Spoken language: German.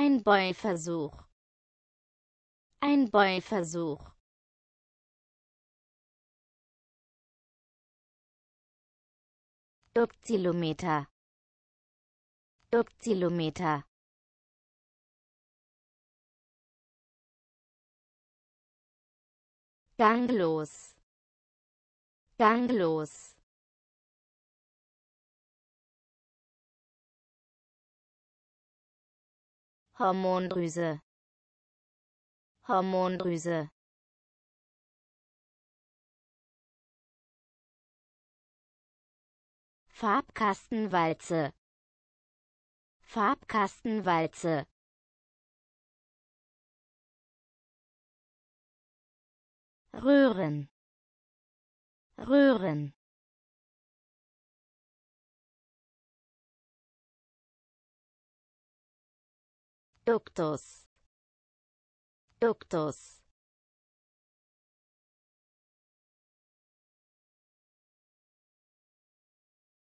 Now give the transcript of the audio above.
Ein boy Ein Boy-Versuch. Duckzilometer. Ganglos. Ganglos. Hormondrüse Hormondrüse Farbkastenwalze Farbkastenwalze Röhren Röhren ductos Doctors.